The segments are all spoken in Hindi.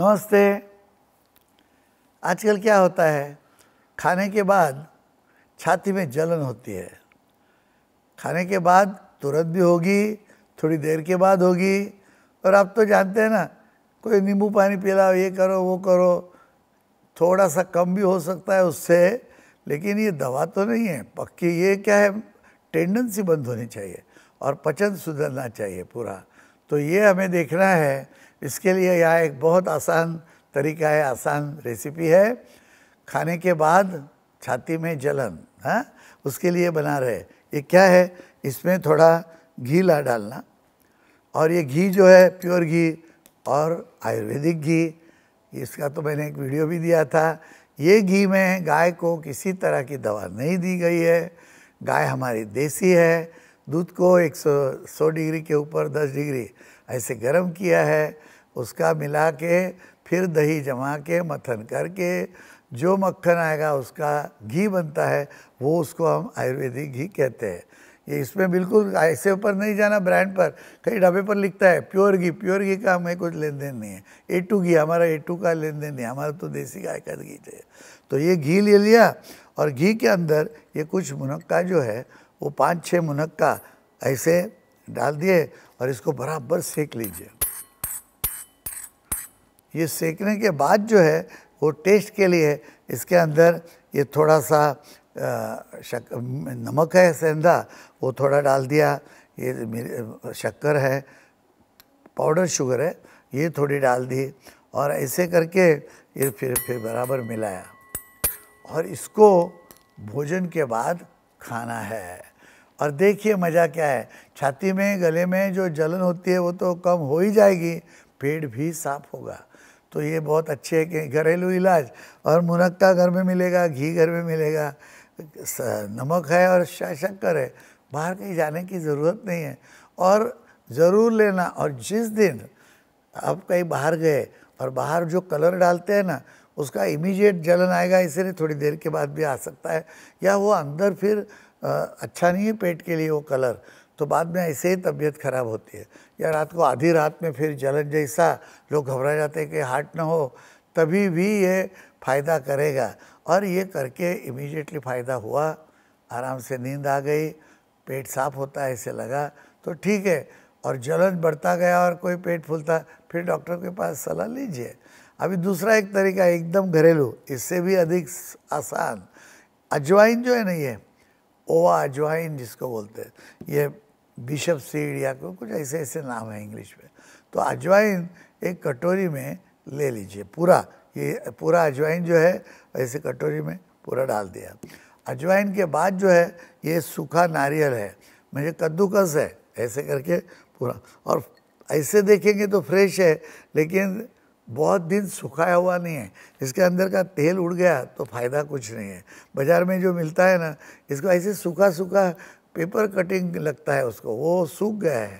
नमस्ते आजकल क्या होता है खाने के बाद छाती में जलन होती है खाने के बाद तुरंत भी होगी थोड़ी देर के बाद होगी और आप तो जानते हैं ना कोई नींबू पानी पिलाओ ये करो वो करो थोड़ा सा कम भी हो सकता है उससे लेकिन ये दवा तो नहीं है पक्की ये क्या है टेंडेंसी बंद होनी चाहिए और पचन सुधरना चाहिए पूरा तो ये हमें देखना है इसके लिए यह एक बहुत आसान तरीका है आसान रेसिपी है खाने के बाद छाती में जलन है हाँ, उसके लिए बना रहे ये क्या है इसमें थोड़ा घी ला डालना और ये घी जो है प्योर घी और आयुर्वेदिक घी इसका तो मैंने एक वीडियो भी दिया था ये घी में गाय को किसी तरह की दवा नहीं दी गई है गाय हमारी देसी है दूध को 100 डिग्री के ऊपर 10 डिग्री ऐसे गर्म किया है उसका मिला के फिर दही जमा के मथन करके जो मक्खन आएगा उसका घी बनता है वो उसको हम आयुर्वेदिक घी कहते हैं ये इसमें बिल्कुल ऐसे ऊपर नहीं जाना ब्रांड पर कई ढाबे पर लिखता है प्योर घी प्योर घी का हमें कुछ लेन देन नहीं है ए टू घी हमारा ए टू का लेन देन नहीं है हमारा तो देसी गाय का घी चाहिए तो ये घी ले लिया और घी के अंदर ये कुछ मुनक्का जो है वो पाँच छः मुनक्का ऐसे डाल दिए और इसको बराबर सेक लीजिए ये सेकने के बाद जो है वो टेस्ट के लिए है इसके अंदर ये थोड़ा सा शक नमक है सेंधा वो थोड़ा डाल दिया ये शक्कर है पाउडर शुगर है ये थोड़ी डाल दी और ऐसे करके ये फिर फिर बराबर मिलाया और इसको भोजन के बाद खाना है और देखिए मज़ा क्या है छाती में गले में जो जलन होती है वो तो कम हो ही जाएगी पेट भी साफ होगा तो ये बहुत अच्छे है घरेलू इलाज और मुनक्का घर में मिलेगा घी घर में मिलेगा नमक है और शक्कर है बाहर कहीं जाने की ज़रूरत नहीं है और ज़रूर लेना और जिस दिन आप कहीं बाहर गए और बाहर जो कलर डालते हैं ना उसका इमीडिएट जलन आएगा इसलिए थोड़ी देर के बाद भी आ सकता है या वो अंदर फिर अच्छा नहीं है पेट के लिए वो कलर तो बाद में ऐसे ही तबीयत खराब होती है या रात को आधी रात में फिर जलन जैसा लोग घबरा जाते हैं कि हार्ट ना हो तभी भी ये फ़ायदा करेगा और ये करके इमीडिएटली फ़ायदा हुआ आराम से नींद आ गई पेट साफ होता है ऐसे लगा तो ठीक है और जलन बढ़ता गया और कोई पेट फूलता फिर डॉक्टर के पास सलाह लीजिए अभी दूसरा एक तरीका एकदम घरेलू इससे भी अधिक आसान अजवाइन जो है ना ये ओवा अजवाइन जिसको बोलते हैं ये बिशप सीड या कुछ ऐसे ऐसे नाम है इंग्लिश में तो अजवाइन एक कटोरी में ले लीजिए पूरा ये पूरा अजवाइन जो है ऐसे कटोरी में पूरा डाल दिया अजवाइन के बाद जो है ये सूखा नारियल है मुझे कद्दूकस है ऐसे करके पूरा और ऐसे देखेंगे तो फ्रेश है लेकिन बहुत दिन सुखाया हुआ नहीं है इसके अंदर का तेल उड़ गया तो फ़ायदा कुछ नहीं है बाज़ार में जो मिलता है ना इसको ऐसे सूखा सूखा पेपर कटिंग लगता है उसको वो सूख गया है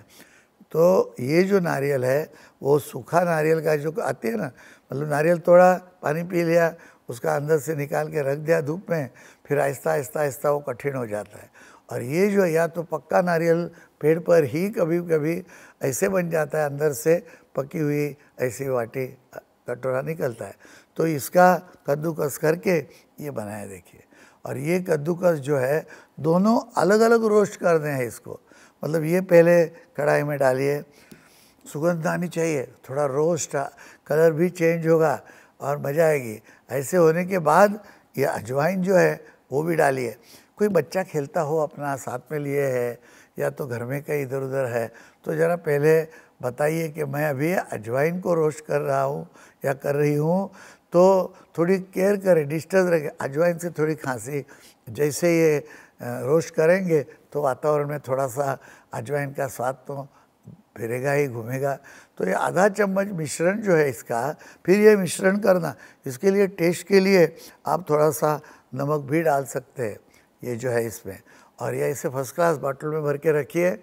तो ये जो नारियल है वो सूखा नारियल का जो आते है ना मतलब नारियल तोड़ा पानी पी लिया उसका अंदर से निकाल के रख दिया धूप में फिर आहिस्ता आहिस्ता आहिस्ता वो कठिन हो जाता है और ये जो या तो पक्का नारियल पेड़ पर ही कभी कभी ऐसे बन जाता है अंदर से पकी हुई ऐसी वाटी कटोरा निकलता है तो इसका कद्दूकस करके ये बनाया देखिए और ये कद्दूकस जो है दोनों अलग अलग रोस्ट करने हैं इसको मतलब ये पहले कढ़ाई में डालिए सुगंध आनी चाहिए थोड़ा रोस्ट कलर भी चेंज होगा और मज़ा आएगी ऐसे होने के बाद ये अजवाइन जो है वो भी डालिए कोई बच्चा खेलता हो अपना साथ में लिए है या तो घर में कहीं इधर उधर है तो ज़रा पहले बताइए कि मैं अभी अजवाइन को रोस्ट कर रहा हूँ या कर रही हूँ तो थोड़ी केयर करें डिस्टर्ब रखें अजवाइन से थोड़ी खांसी जैसे ये रोस्ट करेंगे तो वातावरण में थोड़ा सा अजवाइन का स्वाद तो फिरेगा ही घूमेगा तो ये आधा चम्मच मिश्रण जो है इसका फिर ये मिश्रण करना इसके लिए टेस्ट के लिए आप थोड़ा सा नमक भी डाल सकते हैं ये जो है इसमें और ये इसे फर्स्ट क्लास बॉटल में भर के रखिए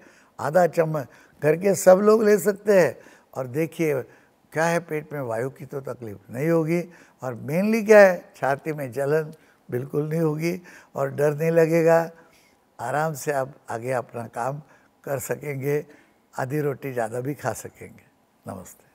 आधा चम्मच घर के सब लोग ले सकते हैं और देखिए क्या है पेट में वायु की तो तकलीफ नहीं होगी और मेनली क्या है छाती में जलन बिल्कुल नहीं होगी और डर नहीं लगेगा आराम से आप आगे अपना काम कर सकेंगे आधी रोटी ज़्यादा भी खा सकेंगे नमस्ते